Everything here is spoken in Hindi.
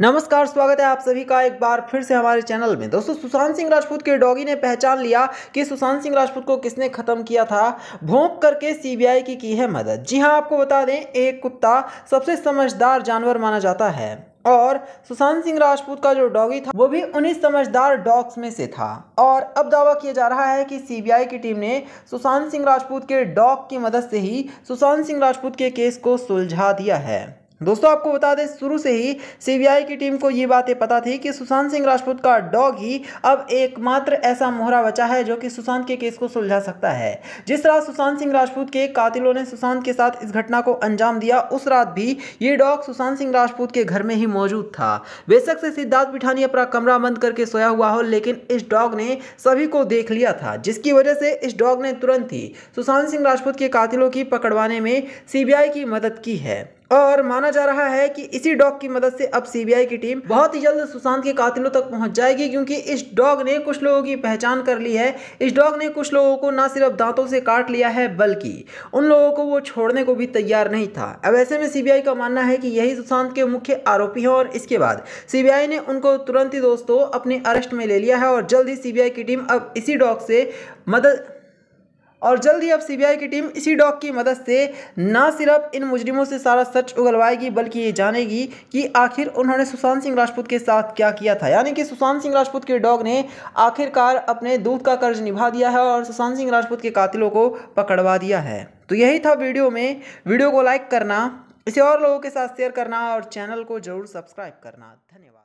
नमस्कार स्वागत है आप सभी का एक बार फिर से हमारे चैनल में दोस्तों सुशांत सिंह राजपूत के डॉगी ने पहचान लिया कि सुशांत सिंह राजपूत को किसने खत्म किया था भोंक करके सीबीआई की की है मदद जी हाँ आपको बता दें एक कुत्ता सबसे समझदार जानवर माना जाता है और सुशांत सिंह राजपूत का जो डॉगी था वो भी उन्हीं समझदार डॉग्स में से था और अब दावा किया जा रहा है कि सीबीआई की टीम ने सुशांत सिंह राजपूत के डॉग की मदद से ही सुशांत सिंह राजपूत के केस को सुलझा दिया है दोस्तों आपको बता दें शुरू से ही सीबीआई की टीम को ये बातें पता थी कि सुशांत सिंह राजपूत का डॉग ही अब एकमात्र ऐसा मोहरा बचा है जो कि सुशांत के केस को सुलझा सकता है जिस रात सुशांत सिंह राजपूत के कातिलों ने सुशांत के साथ इस घटना को अंजाम दिया उस रात भी ये डॉग सुशांत सिंह राजपूत के घर में ही मौजूद था बेशक से सिद्धार्थ पिठानी अपना कमरा बंद करके सोया हुआ हो लेकिन इस डॉग ने सभी को देख लिया था जिसकी वजह से इस डॉग ने तुरंत ही सुशांत सिंह राजपूत के कातिलों की पकड़वाने में सी की मदद की है और माना जा रहा है कि इसी डॉग की मदद से अब सीबीआई की टीम बहुत ही जल्द सुशांत के कातिलों तक पहुंच जाएगी क्योंकि इस डॉग ने कुछ लोगों की पहचान कर ली है इस डॉग ने कुछ लोगों को ना सिर्फ दांतों से काट लिया है बल्कि उन लोगों को वो छोड़ने को भी तैयार नहीं था अब ऐसे में सीबीआई का मानना है कि यही सुशांत के मुख्य आरोपी हैं और इसके बाद सीबीआई ने उनको तुरंत ही दोस्तों अपने अरेस्ट में ले लिया है और जल्द ही सीबीआई की टीम अब इसी डॉग से मदद और जल्द ही अब सीबीआई की टीम इसी डॉग की मदद से न सिर्फ इन मुजरिमों से सारा सच उगलवाएगी बल्कि ये जानेगी कि आखिर उन्होंने सुशांत सिंह राजपूत के साथ क्या किया था यानी कि सुशांत सिंह राजपूत के डॉग ने आखिरकार अपने दूध का कर्ज निभा दिया है और सुशांत सिंह राजपूत के कातिलों को पकड़वा दिया है तो यही था वीडियो में वीडियो को लाइक करना इसे और लोगों के साथ शेयर करना और चैनल को जरूर सब्सक्राइब करना धन्यवाद